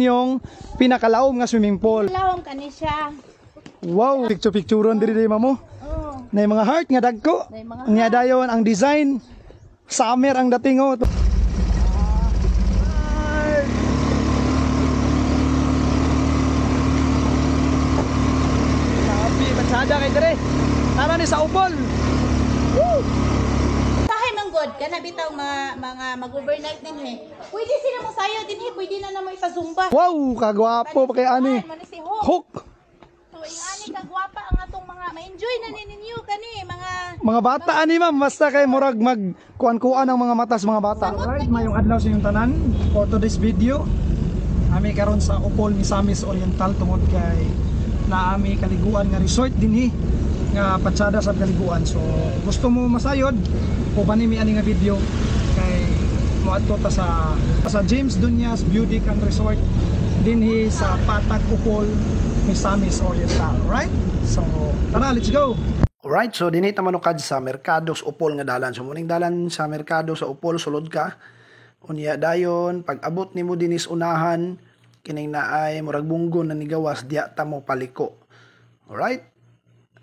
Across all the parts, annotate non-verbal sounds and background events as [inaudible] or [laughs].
yung pinakalaom nga swimming pool. Laom kani siya. Wow, picture-pictureon picture diri diri mamo. Oh. Nay mga heart nga dagko. Nga dayon ang design. Summer ang dating oh. Sabi, magsada kay dire. Tara ni sa upol. Kana bitaw mga, mga mag-overnight din eh. Pwede sila mo sayo din eh. Pwede na naman sa Zumba. Wow, kagwapo pa kay ani. si Hook. Hook. So, yung eh, ani kagwapa ang atong mga ma-enjoy na ninyo kani mga mga bata ani ma'am basta kay murag mag kuan-kuan ang mga matas mga bata. right mayong adlaw sa yung tanan for this video. Ami karon sa Opol Misamis Oriental tungod kay naami kaliguan nga resort dinhi eh nga patsada sa kaliguan so gusto mo masayod o ba nimi ani nga video kay moadto ta sa sa James Dunyas Beauty and Resort dinhi sa Patag Ukol Misamis Oriental right so tara let's go Alright, so dinhi ta manukad sa merkado sa Upol nga dalan. So muning dalan sa merkado sa Upol sulod ka. Unya dayon pag-abot nimo dinis unahan kining naay murag bunggo na nigawas diya ta mo paliko. Alright?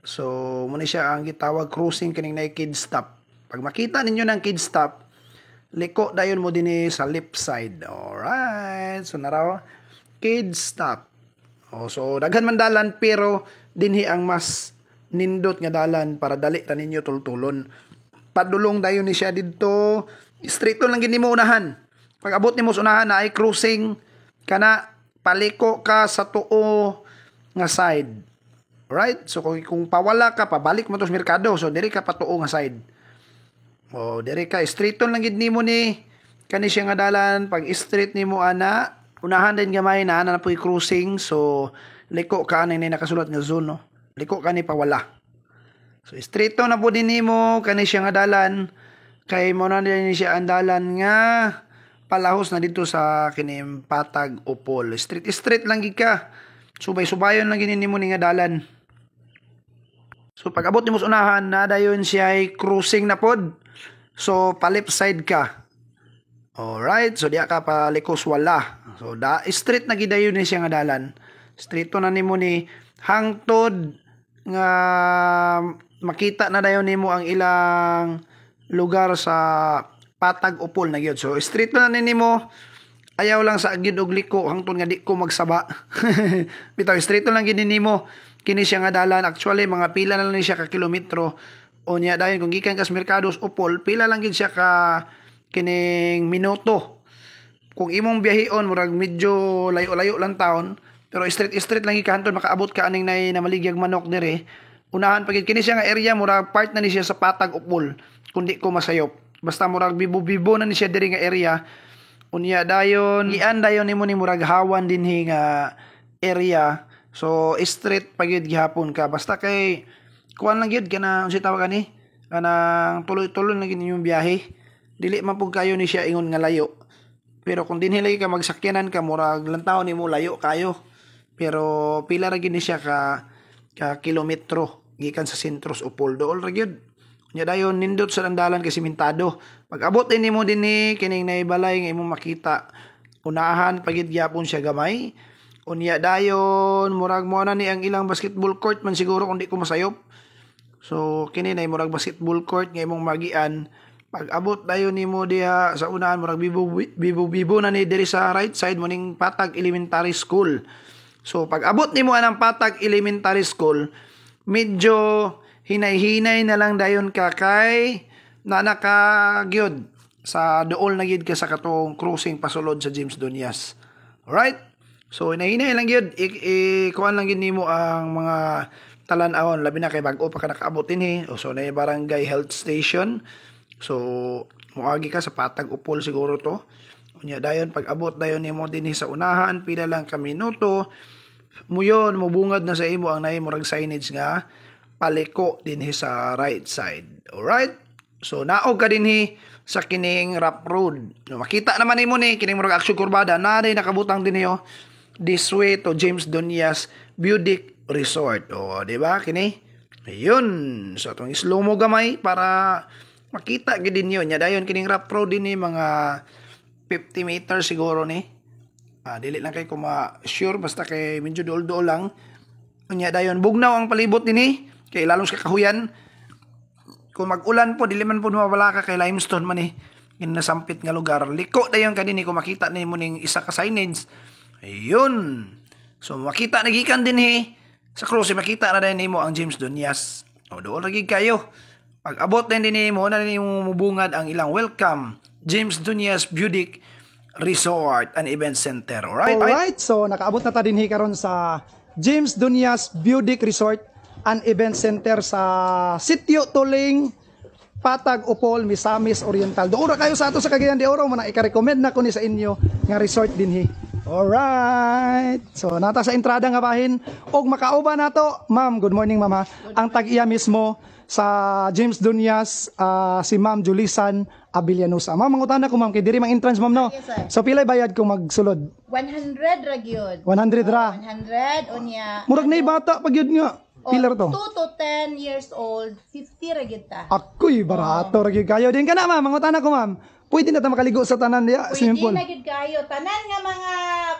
So, muna siya ang gitawag cruising kining na kid stop. Pag makita ninyo ng kid stop, liko dayon mo din eh sa left side. Alright. So, naraw, kid stop. Oh, so, daghan man dalan pero dinhi ang mas nindot nga dalan para dali ta ninyo tultulon. Padulong dayon ni siya didto. Straight lang gid nimo unahan. Pag abot nimo sa unahan na ay cruising kana paliko ka sa tuo nga side. Alright? So kung, kung pawala ka, pabalik mo to sa merkado. So diri ka patuo nga side. O diri ka straight lang gid nimo ni kani siya nga dalan pag straight nimo ana unahan din gamay na ana na puy cruising so liko ka ni nakasulat nga zone no. Liko ka ni pawala. So straight na po din nimo kani siya nga dalan kay mo na din siya andalan nga palahos na dito sa kinim patag o pol. Street street lang gid ka. Subay-subayon lang ginin mo ni nga dalan. So pag abot nimo sa na dayon siya ay cruising na pod. So palip side ka. Alright, so diya ka palikos wala. So da straight na gidayon ni siya nga dalan. Straight na nimo ni hangtod nga makita na dayon nimo ang ilang lugar sa patag upol na gyud. So straight na nimo ayaw lang sa gid og liko hangtod nga di ko magsaba. [laughs] Bitaw straight lang gid nimo. Kini siya nga dalan actually mga pila na lang siya ka kilometro o niya dayon kung gikan kas merkados upol pila lang gid siya ka kining minuto. Kung imong biyahion murag medyo layo-layo lang taon pero street street lang gikahanton makaabot ka aning nay na maligyag manok dire. Unahan pagid kini siya nga area murag part na ni siya sa patag upol kundi ko masayop. Basta murag bibo-bibo na ni siya diri nga area unya dayon gian dayon nimo ni murag hawan dinhi nga area So straight pa gyud gihapon ka basta kay kuan lang gyud kana unsa tawag ani kanang tuloy-tuloy lang gid yung biyahe. Dili man pug kayo ni siya ingon nga layo. Pero kung dinhi lagi ka magsakyanan ka murag lang lantaw nimo layo kayo. Pero pila ra gyud ni siya ka ka kilometro gikan sa Sintros Upoldo all ra gyud. Nya dayon nindot sa dalan kay simentado. Pag abot nimo dinhi kining naibalay nga imong makita unahan pagid gyapon siya gamay Unya dayon, murag mo na ni ang ilang basketball court man siguro kung di ko masayop. So kini na murag basketball court nga imong magian. Pag abot dayon nimo diha sa unahan murag bibo bibo, bibo na ni diri sa right side mo ning Patag Elementary School. So pag abot nimo anang Patag Elementary School, medyo hinay-hinay na lang dayon ka kay na nakagyod sa dool na gid ka sa katong crossing pasulod sa James Donias. Alright? So inahinay lang gyud ikuan lang gid nimo ang mga talan-awon labi na kay bag-o pa ka nakaabot dinhi. Eh. So na barangay health station. So muagi ka sa patag upol siguro to. Unya dayon pag abot dayon nimo dinhi eh, sa unahan pila lang ka minuto. Muyon mubungad na sa imo ang naay murag signage nga paliko dinhi eh, sa right side. Alright? So naog ka dinhi eh, sa kining rap road. Makita naman nimo ni kining murag aksyon kurbada na nakabutang dinhi oh the suite o James Donias Budic Resort. O, di ba? Kini? Ayun. So, itong slow mo gamay para makita gid niyo nya dayon kining rap pro din ni mga 50 meters siguro ni ah, dili lang kay ma sure basta kay medyo dool-dool lang nya dayon bugnaw ang palibot ni kay lalong sa kahuyan kung mag-ulan po dili man po mawala ka kay limestone man ni eh. nasampit nga lugar liko dayon kadini kung makita nimo ning isa ka signage Ayun. So makita na gikan din he. Sa cruise eh, makita na din nimo ang James Dunyas. O doon lagi kayo. Pag abot din din nimo na nimo mubungad ang ilang welcome James Dunyas Budic Resort and Event Center. All right. All right. so nakaabot na ta din karon sa James Dunyas Budic Resort and Event Center sa Sitio Tuling, Patag Upol, Misamis Oriental. Doon ra kayo sa ato sa Cagayan de Oro, muna ika-recommend na ko ni sa inyo nga resort din hi. Alright. So nata sa entrada nga bahin og makauba nato. Ma'am, good morning mama. Ang tag-iya mismo sa James Dunyas uh, si Ma'am Julisan Abillanusa. Ma'am, mangutan ko ma'am kay diri mang entrance ma'am no. Yes, sir. so pilay bayad ko magsulod? 100 ra gyud. 100 ra. 100 unya. Murag nay bata pag yun nga. Oh, Pilar to. 2 to 10 years old, 50 ra gyud ta. Ako'y barato oh. ra kayo. Din ka na, ma'am, mangutan ko ma'am. Pwede na ta makaligo sa tanan niya, swimming pool. Pwede na gyud kayo. Tanan nga mga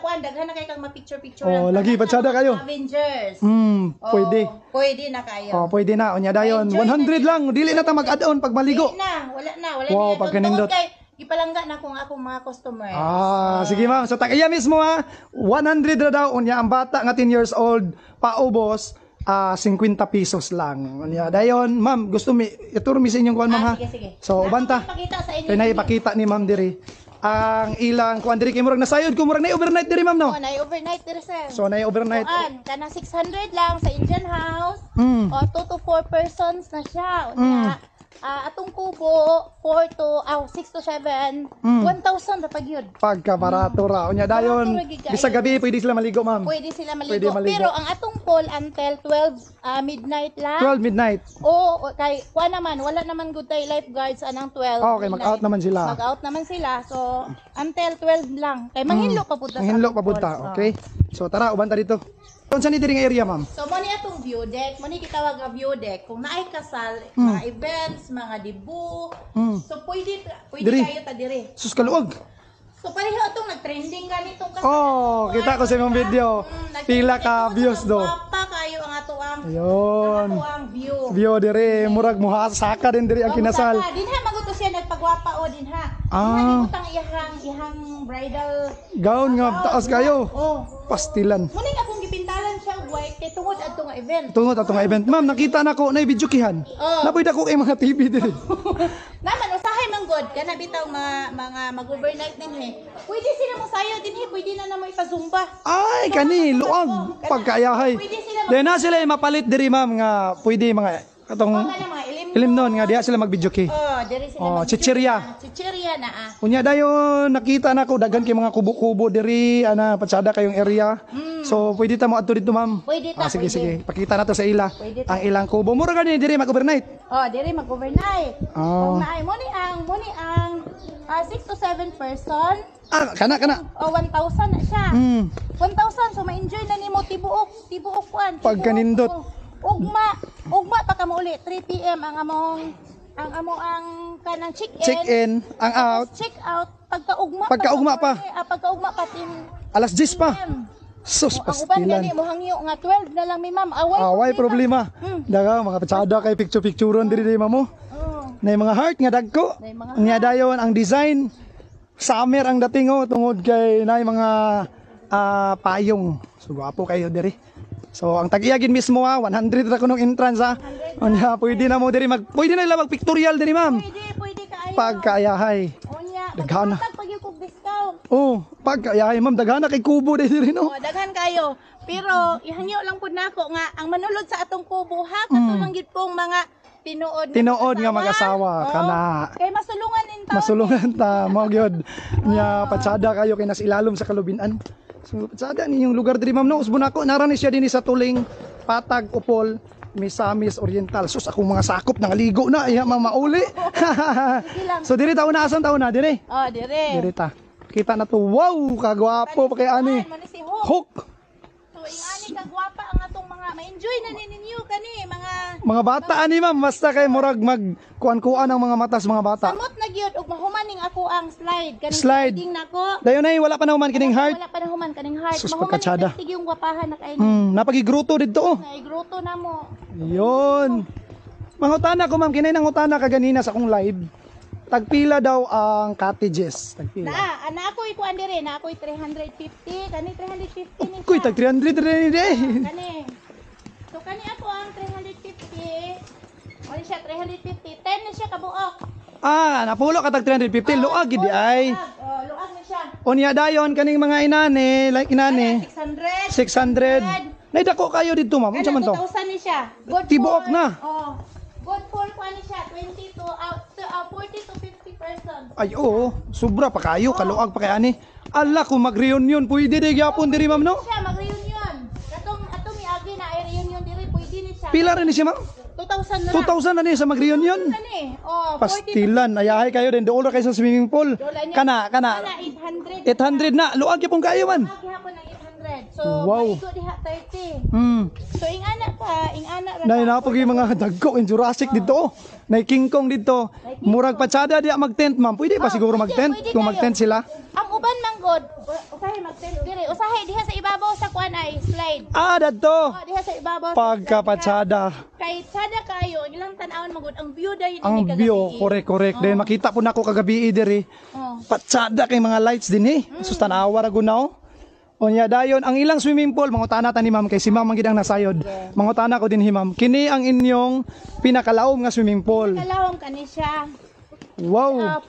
kuan daghan na kay kang ma-picture-picture Oh, lagi patsada kayo. Avengers. Hmm, oh, pwede. Pwede na kayo. Oh, pwede na. Unya dayon, 100 lang. Dili na ta mag-add-on pag maligo. Dili na, wala na, wala wow, na. pag kanindot. Kay, gipalangga na kung akong mga customers. Ah, uh, sige ma'am. So, takaya mismo ha. 100 ra daw. Unya, ang bata nga 10 years old, paubos uh, ah, 50 pesos lang. Ano dayon, ma'am, gusto mi ituro mi sa inyong kuan ah, ma'am ha. Sige, sige. So, banta. Kay na ipakita eh. ni ma'am diri ang ilang kuan diri kay murag nasayod ko murag na overnight diri ma'am no. Oh, na overnight diri sir. So, na overnight. Kuan, kana 600 lang sa Indian house. Mm. O 2 to 4 persons na siya. Unya, mm. uh, atong kubo 4 to, aw, ah, 6 to 7, Mm. 1,000 na pag yun. Pagkabarato ra. Unya dayon, bisa eh. gabi pwede sila maligo, ma'am. Pwede sila maligo. Pwede maligo. Pero ang atong call until 12 ah, midnight lang. 12 midnight. o, kay kuha naman, wala naman good day lifeguards anang 12. Okay, midnight. mag-out naman sila. Mag-out naman sila. So, until 12 lang. Kay manghilo hmm. pa pud ta sa pa punta, calls, okay? Ah. So tara, uban ta dito. Unsa ni diri nga area, ma'am? So mo ni atong view deck, mo ni gitawag nga view deck kung naay kasal, mm. mga events, mga debu. Mm. So pwede pwede diri. kayo ta diri. Sus kaluog. So pareho atong nag-trending ganitong kasal. Oh, Tuan, kita ko sa imong video. Mm, Pila ka views do. Papa kayo ang ato ang. Ayun. Ang ato ang view. View diri, okay. murag muhasaka din diri ang oh, kinasal. Oh, dinha magot ko siya nagpagwapa o oh, dinha. Ah. Dinha ihang ihang bridal gown nga ah, taas kayo. Oh. Pastilan. Muna akong gipinta siyang kay tungod adto ah. nga event. Tungod adto nga event. Ma'am, nakita na ko oh. na kihan. Oh. Napoy dako kay mga TV diri. Naman [laughs] usahay man god kana bitaw mga mga mag-overnight din he. Eh. Pwede sila mo sayo din he, eh. pwede na namo ipa zumba. Ay, so, kani luag pagkayahay. Pwede sila. Dena sila eh, mapalit diri ma'am nga pwede mga atong oh, Ilim noon nga diha sila mag-video kay. Oh, diri sila. Oh, chichirya. Ah, chichirya na ah. Unya dayo nakita na ko dagan kay mga kubo-kubo diri ana patsada kayong area. Mm. So pwede ta mo adto dito ma'am. Pwede ta. Ah, sige pwede. sige. Pakita na to sa ila ang ilang kubo. Mura gani diri mag-overnight. Oh, diri mag-overnight. Oh. Kung naay mo ni ang mo ni ang 6 uh, ah, to 7 person. Ah, kana kana. Oh, 1,000 na siya. Mm. 1,000 so ma-enjoy na ni mo, tibuok, tibuok kwan. Pag kanindot. Ugma, ugma uli 3 PM ang among ang amo ang kanang check-in. Check-in, ang out. Check-out pagkaugma. Pagkaugma pa. Ah, pagkaugma pa tin. Alas 10 pa. Sus, pastilan. Ang uban gani, muhangyo nga 12 na lang mi ma'am. Away, ah, Away problema. problema. Hmm. Daga, mga pitsada kay picture-pictureon diri diri ma'am. Oh. Nay mga heart nga dagko. Nay mga dayon ang design. Summer ang dating oh tungod kay nay mga uh, payong. So gwapo kayo diri. So ang tagiyagin mismo ha, 100 ra kuno entrance ha. Ah. Onya, pwede na mo diri mag pwede na ila mag pictorial diri ma'am. Pwede, pwede kaayo. Pagkaayahay. Unya. Daghana. Pag yung discount. Oh, pagkaayahay ma'am, daghan kay kubo diri no. Oh, daghan kayo. Pero ihangyo lang pud nako nga ang manulod sa atong kubo ha mm. katulong mm. gid pong mga tinuod tinuod nga mag-asawa oh. kana kay masulungan in ta masulungan ta mo gyud nya patsada kayo kay nas ilalom sa kalubinan. So, sada ninyong lugar diri ma'am no, usbon ako narani siya dinhi sa tuling Patag Upol Misamis Oriental. Sus akong mga sakop nang ligo na iya ma'am mauli. [laughs] so diri taon na asan taon na diri? Oh, diri. Diri ta. Kita na to. Wow, kagwapo pa kay ani. Hook ma-enjoy na ninyo kani mga mga bata ani ma'am basta kay murag mag kuan-kuan ang mga matas mga bata. Samot na gyud og mahuman ning ako ang slide kani slide nako. Dayon ay wala pa na human kining heart. Wala pa na human kaning heart. Sus, mahuman tig yung gwapahan na kay. Mm, napagigruto didto oh. Naigruto na mo. Yon. Mangutana ko ma'am kinay nang utana kaganina sa akong live. Tagpila daw ang cottages. Tagpila. Na, ana ah, ako ikuan dire, na ako 350, kani 350 ni. Kuy, tag 300 dire. Eh. Ah, kani kani ako ang 350. Ano siya, 350. 10 na siya kabuok. Ah, napulo ka tag 350. Oh, luag, gid ay. Oh, luag na siya. O dayon, kaning mga inani, like inani. 600. 600. 600. Naidako kayo dito, ma'am. Unsa ano, man to? 2,000 ni siya. Good Tibuok na. Oh. Good for kwan siya, 22 out uh, to uh, 40 to 50 persons. Ay, oo. Oh, sobra pa kayo, oh. kaluag pa kaya ni. Ala, ko mag-reunion, pwede di gyapon diri, ma'am, no? Siya, mag-reunion. Pila rin ni si ma'am? 2,000 na. 2,000 na ni sa mag-reunion. 2,000 Oh, Pastilan, ayahay kayo din. Dool ra kayo sa swimming pool. Kana, kana. 800. 800 na. Luag yapon kayo man. So, wow. maigo diha 30. Mm. So, ing anak pa, ing anak ra. Nay napag yung mga dagko in Jurassic oh. dito. Nay King Kong dito. Murag patsada diha mag-tent, ma'am. Pwede ba oh, siguro mag-tent? Kung mag-tent sila. Ang uban manggod, usahay mag-tent dire. Usahay diha sa ibabaw sa kuan ay slide. Ah, dadto. Oh, diha sa ibabaw. Pagka patsada. Kay tsada kayo, ilang tan-awon magod ang view dayon Ang view, correct, correct. Oh. Then makita po nako kagabi diri. Oh. Patsada kay mga lights din eh. Mm. So tan-awa ra gunaw. Oh. Onya dayon ang ilang swimming pool mangutana ta ni ma'am kay si ma'am ang gid nasayod. Yeah. Mangutana ko din hi ma'am. Kini ang inyong pinakalaom nga swimming pool. Pinakalaom kani siya. Wow. 4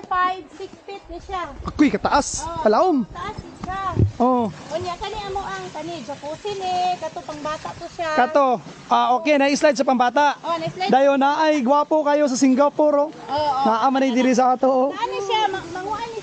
4 5 6 feet ni siya. Akoy kataas. Oh, kalaom. Taas siya. Oh. Onya kani amo ang kani jacuzzi ni kato pangbata to siya. Kato. Ah okay, na slide sa pangbata. Oh, na slide. Dayon na ay gwapo kayo sa Singapore. Oh, oh. Naa man diri sa ato. Oh. Ani siya manguan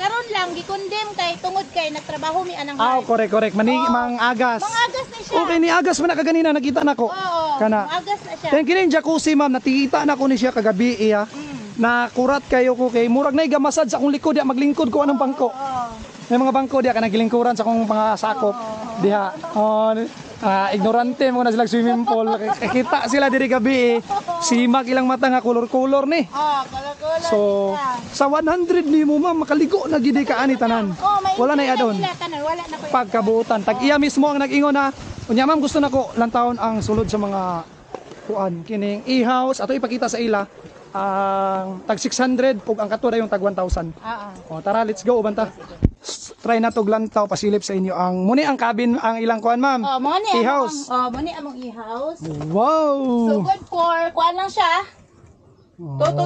karon lang gikondem kay tungod kay nagtrabaho mi anang Ah, oh, correct, correct. Mani oh. mang agas. Mang agas na siya. Okay, ni agas man na kaganina nakita nako. Oo. Oh, Kana. Agas na siya. Thank you jacuzzi, ma'am. natikita nako ni siya kagabi iya. Mm. Na kurat kayo ko kay murag na igamasad sa akong likod ya maglingkod ko anang bangko. Oo. Oh, oh. May mga bangko diya kanang gilingkuran sa akong pangasakop. sakop oh, diha. Oh, uh, ignorante mo na sila swimming pool. Kita sila diri gabi eh. Si Mac ilang mata nga color-color ni. Ah, color-color. So, sa 100 ni mo ma'am, makaligo na gidi ka ani tanan. wala na iadon. Wala na Pagkabutan. Tag iya mismo ang nag-ingon na. Unya ma'am, gusto nako lantaon ang sulod sa mga kuan kining e-house ato ipakita sa ila ang uh, tag 600 ug ang katura yung tag 1000. Ah, Uh ah. O oh, tara, let's go banta try na to glantaw pasilip sa inyo ang muni ang cabin ang ilang kuan ma'am. Oh, muni ni e-house. Oh, muni ni among e-house. Wow. So good for kuan lang siya. 2 ah. to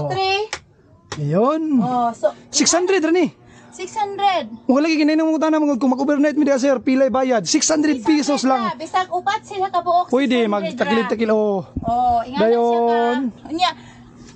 3. Ayun. Oh, so 600 rin eh. 600. Wala lagi kinay mo tanan mga kung mag-overnight mi sir, pilay bayad. 600 pesos lang. Bisag upat sila ka buok. Pwede magtakilid-takil oh. Oh, ingat siya ka. Nya,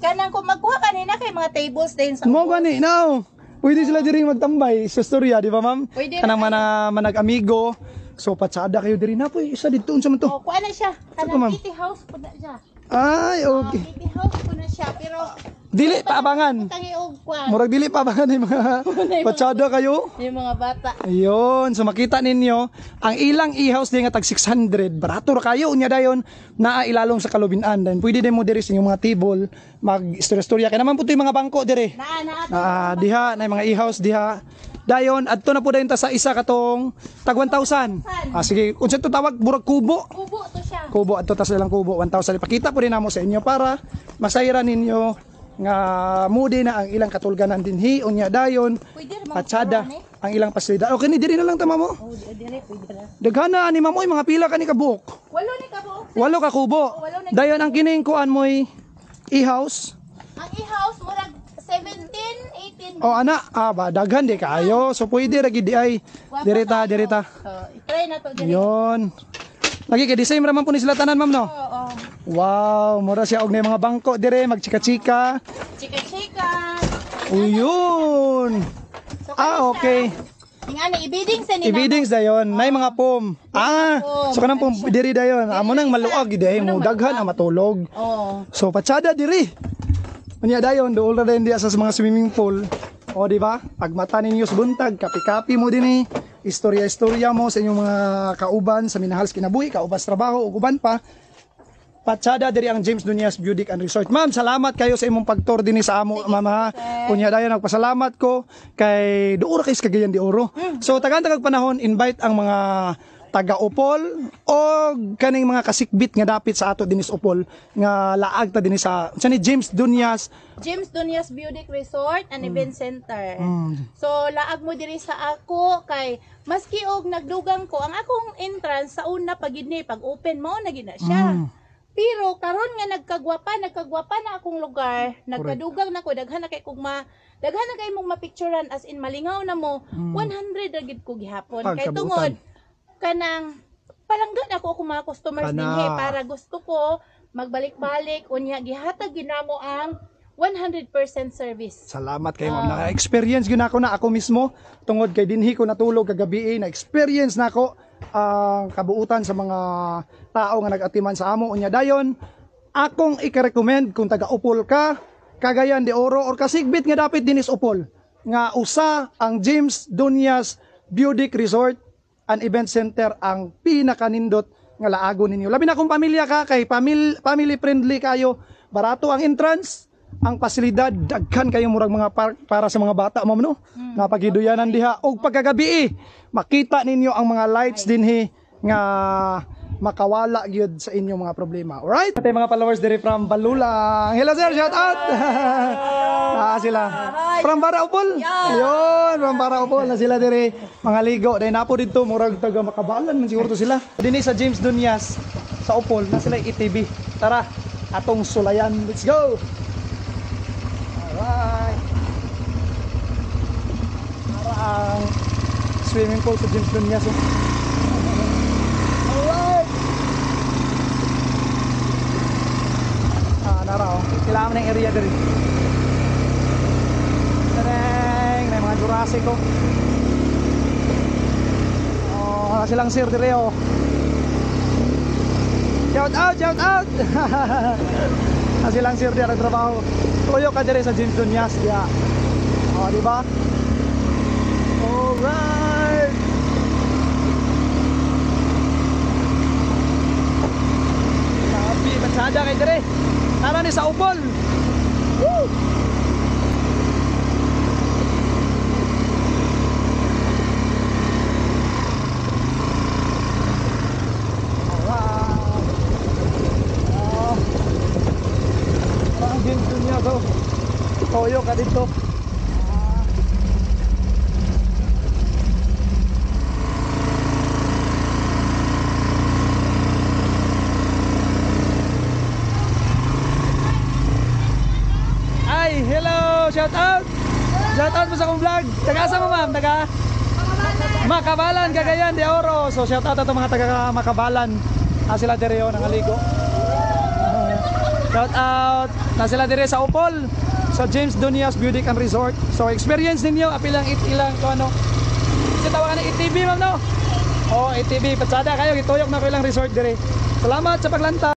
kanang kung magkuha kanina kay mga tables din sa. Mo gani now. Pwede sila diri magtambay sa storya, di ba ma'am? Kanang na mana, manag-amigo. So, patsada kayo diri na po. Isa dito, unsa man to? Oh, kuha na siya. Kanang kitty house po na siya. Ay, okay. Uh, kitty house po na siya. Pero, Dili pa paabangan. Murag dili pa paabangan ni [laughs] mga patsada kayo. Yung mga bata. Ayun, so makita ninyo ang ilang e-house din nga tag 600 barato ra kayo unya dayon naa ilalong sa kalubinan. dan pwede din mo diri sa mga table mag istorya kay naman puto yung mga bangko dire. Naa naa. Ah, diha na mga e-house diha. Dayon adto na po dayon ta sa isa katong tag 1,000. Ah sige, unsa to tawag burag kubo? Kubo to siya. Kubo adto ta sa ilang kubo 1,000. Pakita po din namo sa inyo para masayran ninyo nga mudi na ang ilang katulganan dinhi unya dayon patsada eh. ang ilang pasida o kini diri na lang tama mo. Oh, diri pwede na. ani mamoy mga pila kani ka buok. Walo ni ka buok. Walo ka kubo. Oh, dayon ang kining kuan moy e-house. Ang e-house murag 17, 18. Oh ana, ah ba daghan di kayo. So pwede ra gid ay direta direta. Oh, try na to diri. Yon. Lagi kay design raman po ni sila tanan ma'am no. Oo. Wow, mura siya og mga bangko dire magchika-chika. Chika-chika. Uyun. ah, okay. Ingani ibiding sa nila. Ibiding dayon, nay mga pom. Ah, so kanang pom diri dayon. Amo ah, nang maluag gid mo daghan ang ah, matulog. Oo. So patsada diri. Unya dayon, dool ra dayon diya sa mga swimming pool. O di ba? Pag mata ninyo buntag, kapi-kapi mo din eh istorya-istorya mo sa inyong mga kauban sa Minahals Kinabuhi, kaubas trabaho, o kuban pa. Patsada diri ang James Dunias Beauty and Resort. Ma'am, salamat kayo sa imong pagtour dinhi sa amo mama. Unya dayon nagpasalamat ko kay duor kay kagayan di oro. Mm. So tagan tagag panahon invite ang mga taga-upol o kaning mga kasikbit nga dapit sa ato dinis upol nga laag ta dinis sa sa ni James Dunyas James Dunyas Beauty Resort and mm. Event Center. Mm. So laag mo diri sa ako kay maski og nagdugang ko ang akong entrance sa una pag ni pag open mo na gina siya. Mm. Pero karon nga nagkagwapa, nagkagwapa na akong lugar, nagkadugang na ko daghan na kay kog ma daghan na kay mong mapicturean as in malingaw na mo mm. 100 ra gid ko gihapon kay tungod kanang parang gud ako kuma customers Kana. dinhi para gusto ko magbalik-balik unya gihatag ginamo ang 100% service. Salamat kay ma'am. Uh, na-experience gyud ako na ako mismo tungod kay dinhi ko natulog kagabi na experience nako ang uh, kabuutan sa mga tao nga nagatiman sa amo unya dayon akong i-recommend kung taga Upol ka Kagayan de Oro or Kasigbit nga dapat dinis Upol nga usa ang James Dunyas Beauty Resort an event center ang pinakanindot nga laago ninyo. Labi na kung pamilya ka kay family, family friendly kayo, barato ang entrance, ang pasilidad daghan kayo murag mga park para sa mga bata mo no. Mm. Napagiduyanan diha og pagkagabi makita ninyo ang mga lights dinhi nga makawala gyud sa inyong mga problema. All right? Atay mga followers diri from Balulang. Hello sir, shout out. [laughs] ah sila. From Baraupol. Ayun, from Baraupol na sila diri mga ligo. Dai napo didto murag taga makabalan man siguro sila. Dinhi sa James Dunyas sa Upol na sila ITB. Tara, atong sulayan. Let's go. Alright. Para ang swimming pool sa James Dunyas. Oh. nara oh. Kailangan ng area diri. Tadang! May mga Jurassic oh. Oh, silang sir diri oh. Shout out, shout out. Kasi [laughs] lang sir diyan trabaho. Tuyo ka dire sa Jim Dunyas dia. Oh, di ba? Alright. Sabi, magsada kay dire. Dali sa Ubol. Woo! Ah, ah. Toyo ka dito. Shout out! Shout out mo sa akong vlog. Taga saan mo ma'am? Taga? Makabalan. Makabalan, Cagayan de Oro. So shout out at mga taga Makabalan. Ah, na sila Dereo ng Aligo. shout out na sila dire sa Upol. Sa James Dunias Beauty and Resort. So experience ninyo, apilang ilang to ano. Kasi tawagan ng ITV e ma'am no? Oh, ITV. E patsada kayo, gituyok na ko ilang resort dire. Salamat sa paglanta.